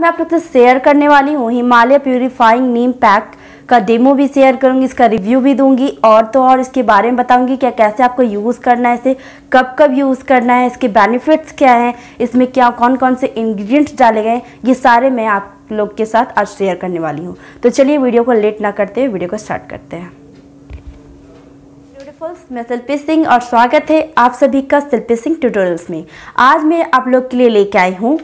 मैं आप लोग से शेयर करने वाली हूँ हिमालय प्यूरिफाइंग नीम पैक का डेमो भी शेयर करूँगी इसका रिव्यू भी दूंगी और तो और इसके बारे में बताऊँगी क्या कैसे आपको यूज़ करना है इसे कब कब यूज़ करना है इसके बेनिफिट्स क्या हैं इसमें क्या कौन कौन से इंग्रेडिएंट्स डाले गए ये सारे मैं आप लोग के साथ आज शेयर करने वाली हूँ तो चलिए वीडियो को लेट ना करते वीडियो को स्टार्ट करते हैं मैं शिल्पी सिंह और स्वागत है आप सभी का शिल्पी सिंह ट्यूटोरियल्स में आज मैं आप लोग के लिए लेके आई हूँ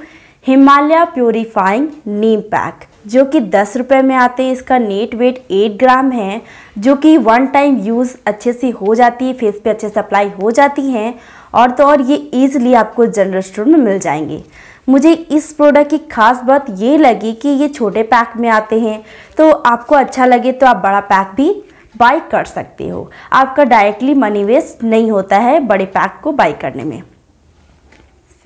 हिमालय प्योरीफाइंग नीम पैक जो कि दस रुपये में आते हैं इसका नेट वेट एट ग्राम है जो कि वन टाइम यूज़ अच्छे से हो जाती है फेस पे अच्छे से अप्लाई हो जाती हैं और तो और ये ईजिली आपको जनरल स्टोर में मिल जाएंगे मुझे इस प्रोडक्ट की खास बात ये लगी कि ये छोटे पैक में आते हैं तो आपको अच्छा लगे तो आप बड़ा पैक भी बाई कर सकते हो आपका डायरेक्टली मनी वेस्ट नहीं होता है बड़े पैक को बाई करने में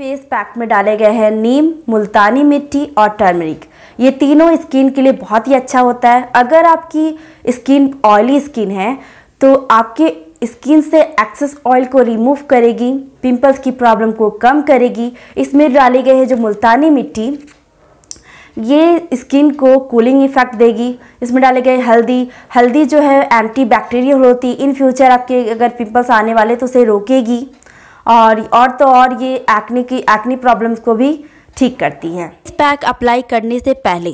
फेस पैक में डाले गए हैं नीम मुल्तानी मिट्टी और टर्मरिक ये तीनों स्किन के लिए बहुत ही अच्छा होता है अगर आपकी स्किन ऑयली स्किन है तो आपके स्किन से एक्सेस ऑयल को रिमूव करेगी पिंपल्स की प्रॉब्लम को कम करेगी इसमें डाले गए हैं जो मुल्तानी मिट्टी ये स्किन को कूलिंग इफेक्ट देगी इसमें डाले गए हल्दी हल्दी जो है एंटी बैक्टीरियल होती इन फ्यूचर आपके अगर पिंपल्स आने वाले तो उसे रोकेगी और और तो और ये एक्ने की एक्ने प्रॉब्लम्स को भी ठीक करती है इस पैक अप्लाई करने से पहले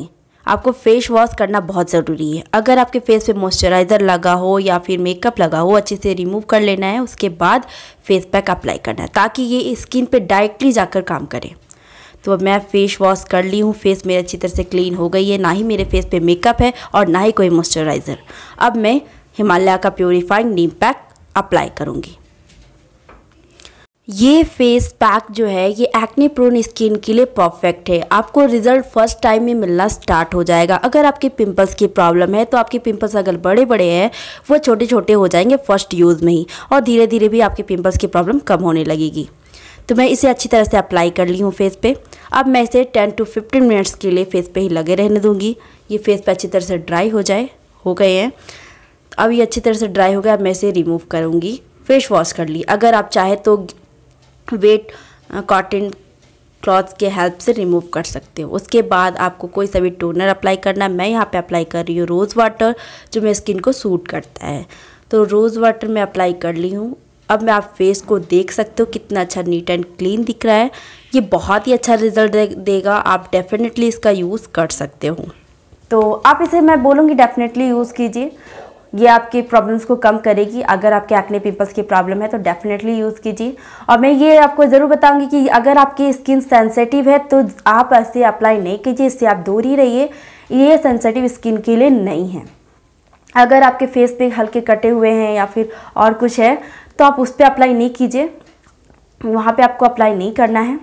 आपको फेस वॉश करना बहुत ज़रूरी है अगर आपके फेस पे मॉइस्चराइज़र लगा हो या फिर मेकअप लगा हो अच्छे से रिमूव कर लेना है उसके बाद फेस पैक अप्लाई करना है ताकि ये स्किन पे डायरेक्टली जाकर काम करे तो अब मैं फेस वॉश कर ली हूँ फेस मेरे अच्छी तरह से क्लीन हो गई है ना ही मेरे फेस पर मेकअप है और ना ही कोई मॉइस्चराइज़र अब मैं हिमालय का प्योरीफाइंग नीम पैक अप्लाई करूँगी ये फेस पैक जो है ये एक्ने प्रोन स्किन के लिए परफेक्ट है आपको रिजल्ट फर्स्ट टाइम में मिलना स्टार्ट हो जाएगा अगर आपके पिंपल्स की प्रॉब्लम है तो आपके पिंपल्स अगर बड़े बड़े हैं वो छोटे छोटे हो जाएंगे फर्स्ट यूज़ में ही और धीरे धीरे भी आपके पिंपल्स की प्रॉब्लम कम होने लगेगी तो मैं इसे अच्छी तरह से अप्लाई कर ली हूँ फेस पे अब मैं इसे टेन टू फिफ्टीन मिनट्स के लिए फेस पे ही लगे रहने दूँगी ये फेस पे अच्छी तरह से ड्राई हो जाए हो गए हैं अब ये अच्छी तरह से ड्राई हो गया अब मैं इसे रिमूव करूँगी फेस वॉश कर ली अगर आप चाहे तो वेट कॉटन क्लॉथ के हेल्प से रिमूव कर सकते हो उसके बाद आपको कोई सा भी टोनर अप्लाई करना है मैं यहाँ पे अप्लाई कर रही हूँ रोज़ वाटर जो मेरे स्किन को सूट करता है तो रोज़ वाटर मैं अप्लाई कर ली हूँ अब मैं आप फेस को देख सकते हो कितना अच्छा नीट एंड क्लीन दिख रहा है ये बहुत ही अच्छा रिजल्ट दे, देगा आप डेफिनेटली इसका यूज़ कर सकते हो तो आप इसे मैं बोलूँगी डेफिनेटली यूज़ कीजिए ये आपकी प्रॉब्लम्स को कम करेगी अगर आपके एक्ने पिंपल्स की प्रॉब्लम है तो डेफिनेटली यूज़ कीजिए और मैं ये आपको ज़रूर बताऊंगी कि अगर आपकी स्किन सेंसेटिव है तो आप ऐसे अप्लाई नहीं कीजिए इससे आप दूर ही रहिए ये सेंसेटिव स्किन के लिए नहीं है अगर आपके फेस पे हल्के कटे हुए हैं या फिर और कुछ है तो आप उस पर अप्लाई नहीं कीजिए वहाँ पर आपको अप्लाई नहीं करना है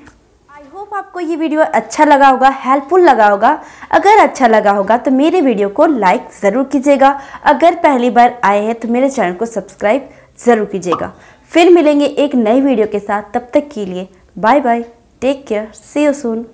आपको ये वीडियो अच्छा लगा होगा हेल्पफुल लगा होगा अगर अच्छा लगा होगा तो मेरे वीडियो को लाइक ज़रूर कीजिएगा अगर पहली बार आए हैं तो मेरे चैनल को सब्सक्राइब ज़रूर कीजिएगा फिर मिलेंगे एक नई वीडियो के साथ तब तक के लिए bye bye take care see you soon